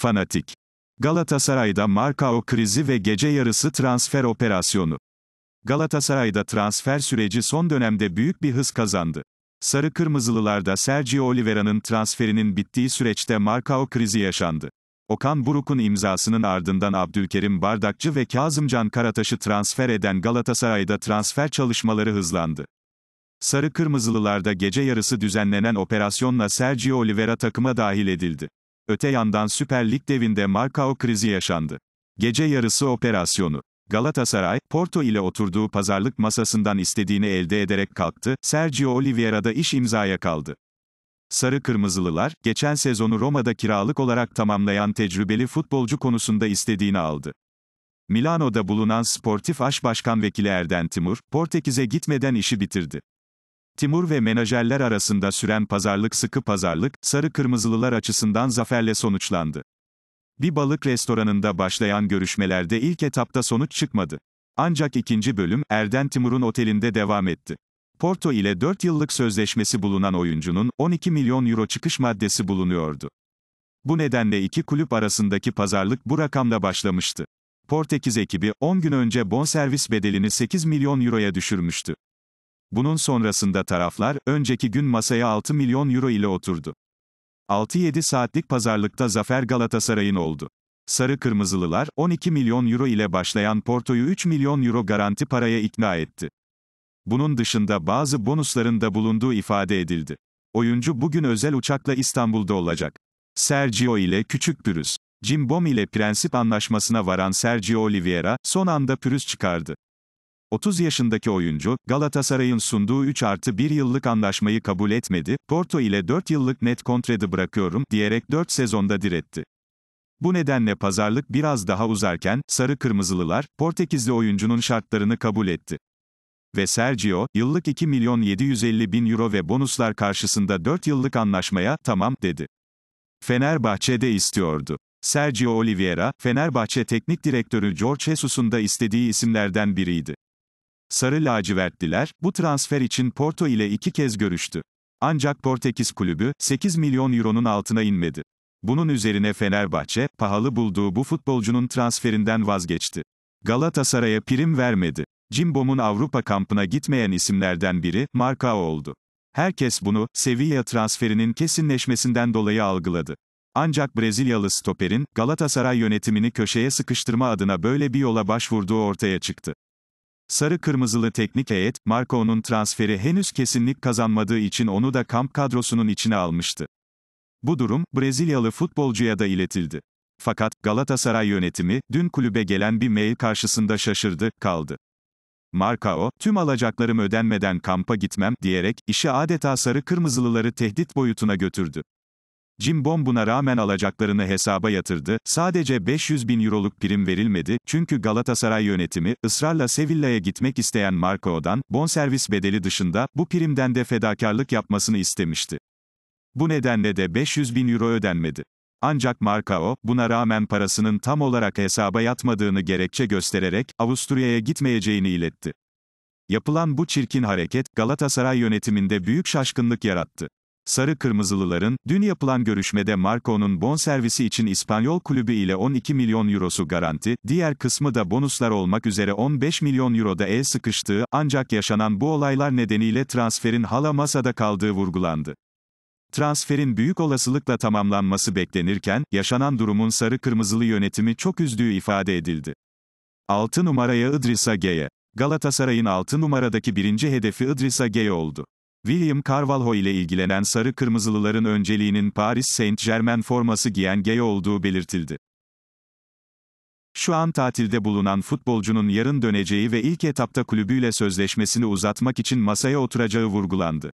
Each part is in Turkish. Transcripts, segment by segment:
Fanatik. Galatasaray'da Marcao krizi ve gece yarısı transfer operasyonu. Galatasaray'da transfer süreci son dönemde büyük bir hız kazandı. Sarı Kırmızılılarda Sergio Oliveira'nın transferinin bittiği süreçte Marcao krizi yaşandı. Okan Buruk'un imzasının ardından Abdülkerim Bardakçı ve Kazımcan Karataş'ı transfer eden Galatasaray'da transfer çalışmaları hızlandı. Sarı Kırmızılılarda gece yarısı düzenlenen operasyonla Sergio Oliveira takıma dahil edildi. Öte yandan Süper Lig devinde Marcao krizi yaşandı. Gece yarısı operasyonu. Galatasaray, Porto ile oturduğu pazarlık masasından istediğini elde ederek kalktı, Sergio Oliveira'da iş imzaya kaldı. Sarı Kırmızılılar, geçen sezonu Roma'da kiralık olarak tamamlayan tecrübeli futbolcu konusunda istediğini aldı. Milano'da bulunan Sportif Aş Başkan Vekili Erden Timur, Portekiz'e gitmeden işi bitirdi. Timur ve menajerler arasında süren pazarlık sıkı pazarlık, sarı kırmızılılar açısından zaferle sonuçlandı. Bir balık restoranında başlayan görüşmelerde ilk etapta sonuç çıkmadı. Ancak ikinci bölüm, Erden Timur'un otelinde devam etti. Porto ile 4 yıllık sözleşmesi bulunan oyuncunun 12 milyon euro çıkış maddesi bulunuyordu. Bu nedenle iki kulüp arasındaki pazarlık bu rakamla başlamıştı. Portekiz ekibi 10 gün önce bonservis bedelini 8 milyon euroya düşürmüştü. Bunun sonrasında taraflar, önceki gün masaya 6 milyon euro ile oturdu. 6-7 saatlik pazarlıkta zafer Galatasaray'ın oldu. Sarı Kırmızılılar, 12 milyon euro ile başlayan Porto'yu 3 milyon euro garanti paraya ikna etti. Bunun dışında bazı bonusların da bulunduğu ifade edildi. Oyuncu bugün özel uçakla İstanbul'da olacak. Sergio ile küçük pürüz. Cimbom ile prensip anlaşmasına varan Sergio Oliveira, son anda pürüz çıkardı. 30 yaşındaki oyuncu, Galatasaray'ın sunduğu 3 artı 1 yıllık anlaşmayı kabul etmedi, Porto ile 4 yıllık net kontredi bırakıyorum, diyerek 4 sezonda diretti. Bu nedenle pazarlık biraz daha uzarken, Sarı Kırmızılılar, Portekizli oyuncunun şartlarını kabul etti. Ve Sergio, yıllık 2 milyon 750 bin euro ve bonuslar karşısında 4 yıllık anlaşmaya, tamam, dedi. Fenerbahçe de istiyordu. Sergio Oliveira, Fenerbahçe Teknik Direktörü George Jesus'un da istediği isimlerden biriydi. Sarı lacivertliler, bu transfer için Porto ile iki kez görüştü. Ancak Portekiz kulübü, 8 milyon euronun altına inmedi. Bunun üzerine Fenerbahçe, pahalı bulduğu bu futbolcunun transferinden vazgeçti. Galatasaray'a prim vermedi. Cimbom'un Avrupa kampına gitmeyen isimlerden biri, Marka oldu. Herkes bunu, Sevilla transferinin kesinleşmesinden dolayı algıladı. Ancak Brezilyalı stoperin, Galatasaray yönetimini köşeye sıkıştırma adına böyle bir yola başvurduğu ortaya çıktı. Sarı kırmızılı teknik heyet, Marco'nun transferi henüz kesinlik kazanmadığı için onu da kamp kadrosunun içine almıştı. Bu durum, Brezilyalı futbolcuya da iletildi. Fakat, Galatasaray yönetimi, dün kulübe gelen bir mail karşısında şaşırdı, kaldı. Marcao, tüm alacaklarım ödenmeden kampa gitmem, diyerek, işi adeta sarı kırmızılıları tehdit boyutuna götürdü. Jim Bom buna rağmen alacaklarını hesaba yatırdı, sadece 500 bin euroluk prim verilmedi, çünkü Galatasaray yönetimi, ısrarla Sevilla'ya gitmek isteyen Marco'dan, bonservis bedeli dışında, bu primden de fedakarlık yapmasını istemişti. Bu nedenle de 500 bin euro ödenmedi. Ancak Marcao, buna rağmen parasının tam olarak hesaba yatmadığını gerekçe göstererek, Avusturya'ya gitmeyeceğini iletti. Yapılan bu çirkin hareket, Galatasaray yönetiminde büyük şaşkınlık yarattı. Sarı Kırmızılıların, dün yapılan görüşmede Marco'nun bonservisi için İspanyol kulübü ile 12 milyon eurosu garanti, diğer kısmı da bonuslar olmak üzere 15 milyon euroda el sıkıştığı, ancak yaşanan bu olaylar nedeniyle transferin hala masada kaldığı vurgulandı. Transferin büyük olasılıkla tamamlanması beklenirken, yaşanan durumun sarı kırmızılı yönetimi çok üzdüğü ifade edildi. 6 numaraya Idrissa Geye. Galatasaray'ın 6 numaradaki birinci hedefi Idrissa Geye oldu. William Carvalho ile ilgilenen sarı kırmızılıların önceliğinin Paris Saint-Germain forması giyen gay olduğu belirtildi. Şu an tatilde bulunan futbolcunun yarın döneceği ve ilk etapta kulübüyle sözleşmesini uzatmak için masaya oturacağı vurgulandı.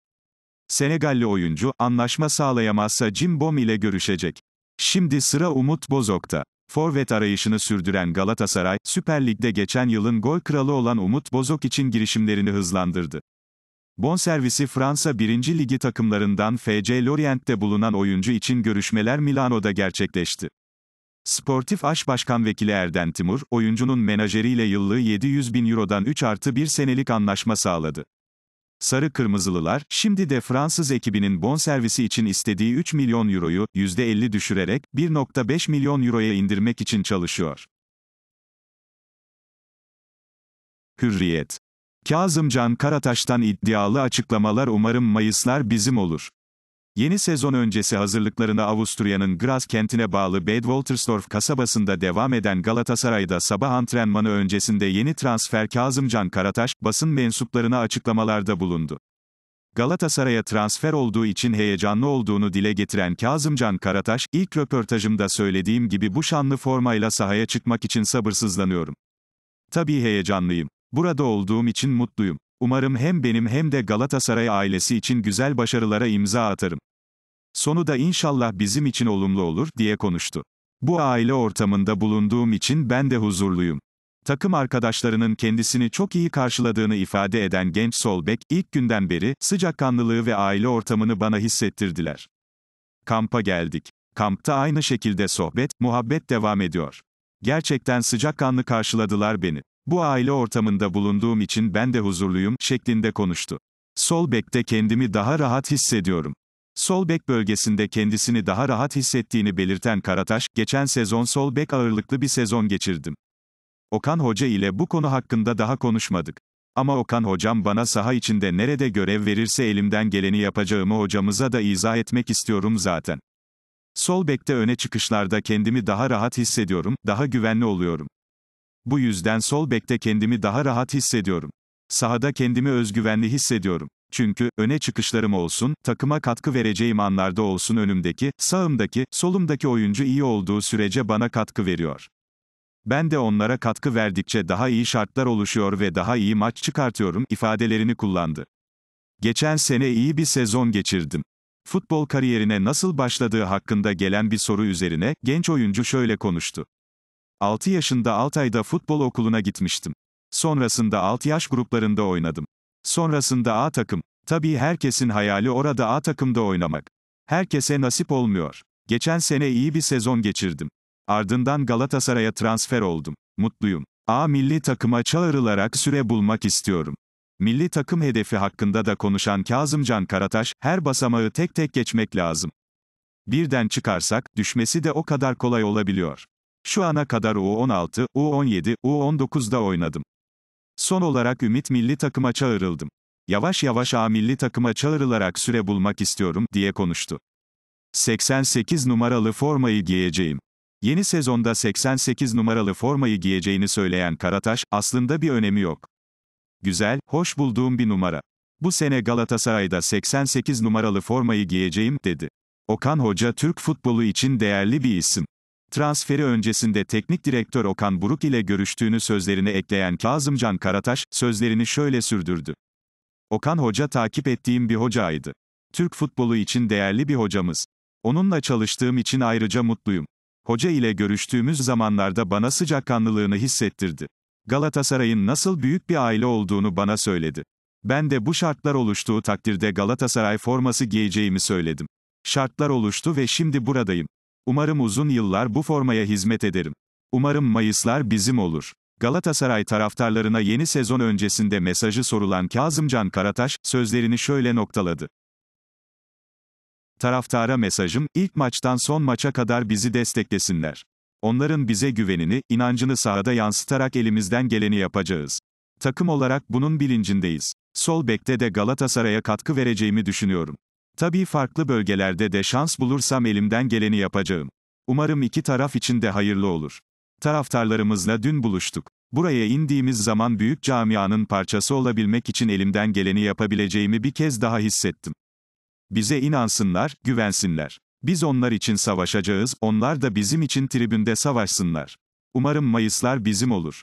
Senegalli oyuncu, anlaşma sağlayamazsa Jim Bom ile görüşecek. Şimdi sıra Umut Bozok'ta. Forvet arayışını sürdüren Galatasaray, Süper Lig'de geçen yılın gol kralı olan Umut Bozok için girişimlerini hızlandırdı. Bonservisi Fransa 1. Ligi takımlarından FC Lorient'te bulunan oyuncu için görüşmeler Milano'da gerçekleşti. Sportif Aş Başkan Vekili Erden Timur, oyuncunun menajeriyle yıllığı 700 bin Euro'dan 3 artı 1 senelik anlaşma sağladı. Sarı Kırmızılılar, şimdi de Fransız ekibinin bonservisi için istediği 3 milyon euroyu, %50 düşürerek, 1.5 milyon euroya indirmek için çalışıyor. Hürriyet Kazımcan Karataş'tan iddialı açıklamalar umarım Mayıslar bizim olur. Yeni sezon öncesi hazırlıklarına Avusturya'nın Graz kentine bağlı Bad Waltersdorf kasabasında devam eden Galatasaray'da sabah antrenmanı öncesinde yeni transfer Kazımcan Karataş, basın mensuplarına açıklamalarda bulundu. Galatasaray'a transfer olduğu için heyecanlı olduğunu dile getiren Kazımcan Karataş, ilk röportajımda söylediğim gibi bu şanlı formayla sahaya çıkmak için sabırsızlanıyorum. Tabii heyecanlıyım. Burada olduğum için mutluyum. Umarım hem benim hem de Galatasaray ailesi için güzel başarılara imza atarım. Sonu da inşallah bizim için olumlu olur diye konuştu. Bu aile ortamında bulunduğum için ben de huzurluyum. Takım arkadaşlarının kendisini çok iyi karşıladığını ifade eden genç Solbek, ilk günden beri, sıcakkanlılığı ve aile ortamını bana hissettirdiler. Kampa geldik. Kampta aynı şekilde sohbet, muhabbet devam ediyor. Gerçekten sıcakkanlı karşıladılar beni. Bu aile ortamında bulunduğum için ben de huzurluyum, şeklinde konuştu. Sol bekte kendimi daha rahat hissediyorum. Sol bek bölgesinde kendisini daha rahat hissettiğini belirten Karataş, geçen sezon sol bek ağırlıklı bir sezon geçirdim. Okan Hoca ile bu konu hakkında daha konuşmadık. Ama Okan hocam bana saha içinde nerede görev verirse elimden geleni yapacağımı hocamıza da izah etmek istiyorum zaten. Sol bekte öne çıkışlarda kendimi daha rahat hissediyorum, daha güvenli oluyorum. Bu yüzden sol bekte kendimi daha rahat hissediyorum. Sahada kendimi özgüvenli hissediyorum. Çünkü, öne çıkışlarım olsun, takıma katkı vereceğim anlarda olsun önümdeki, sağımdaki, solumdaki oyuncu iyi olduğu sürece bana katkı veriyor. Ben de onlara katkı verdikçe daha iyi şartlar oluşuyor ve daha iyi maç çıkartıyorum ifadelerini kullandı. Geçen sene iyi bir sezon geçirdim. Futbol kariyerine nasıl başladığı hakkında gelen bir soru üzerine genç oyuncu şöyle konuştu. 6 yaşında Altay'da futbol okuluna gitmiştim. Sonrasında alt yaş gruplarında oynadım. Sonrasında A takım. Tabii herkesin hayali orada A takımda oynamak. Herkese nasip olmuyor. Geçen sene iyi bir sezon geçirdim. Ardından Galatasaray'a transfer oldum. Mutluyum. A milli takıma çağrılarak süre bulmak istiyorum. Milli takım hedefi hakkında da konuşan Kazımcan Karataş, her basamağı tek tek geçmek lazım. Birden çıkarsak, düşmesi de o kadar kolay olabiliyor. Şu ana kadar U16, U17, U19'da oynadım. Son olarak Ümit milli takıma çağırıldım. Yavaş yavaş A milli takıma çağrılarak süre bulmak istiyorum, diye konuştu. 88 numaralı formayı giyeceğim. Yeni sezonda 88 numaralı formayı giyeceğini söyleyen Karataş, aslında bir önemi yok. Güzel, hoş bulduğum bir numara. Bu sene Galatasaray'da 88 numaralı formayı giyeceğim, dedi. Okan Hoca Türk futbolu için değerli bir isim. Transferi öncesinde teknik direktör Okan Buruk ile görüştüğünü sözlerine ekleyen Kazımcan Karataş, sözlerini şöyle sürdürdü. Okan Hoca takip ettiğim bir hocaydı. Türk futbolu için değerli bir hocamız. Onunla çalıştığım için ayrıca mutluyum. Hoca ile görüştüğümüz zamanlarda bana sıcakkanlılığını hissettirdi. Galatasaray'ın nasıl büyük bir aile olduğunu bana söyledi. Ben de bu şartlar oluştuğu takdirde Galatasaray forması giyeceğimi söyledim. Şartlar oluştu ve şimdi buradayım. Umarım uzun yıllar bu formaya hizmet ederim. Umarım Mayıslar bizim olur. Galatasaray taraftarlarına yeni sezon öncesinde mesajı sorulan Kazımcan Karataş, sözlerini şöyle noktaladı. Taraftara mesajım, ilk maçtan son maça kadar bizi desteklesinler. Onların bize güvenini, inancını sahada yansıtarak elimizden geleni yapacağız. Takım olarak bunun bilincindeyiz. Sol bekte de Galatasaray'a katkı vereceğimi düşünüyorum. Tabii farklı bölgelerde de şans bulursam elimden geleni yapacağım. Umarım iki taraf için de hayırlı olur. Taraftarlarımızla dün buluştuk. Buraya indiğimiz zaman büyük camianın parçası olabilmek için elimden geleni yapabileceğimi bir kez daha hissettim. Bize inansınlar, güvensinler. Biz onlar için savaşacağız, onlar da bizim için tribünde savaşsınlar. Umarım Mayıslar bizim olur.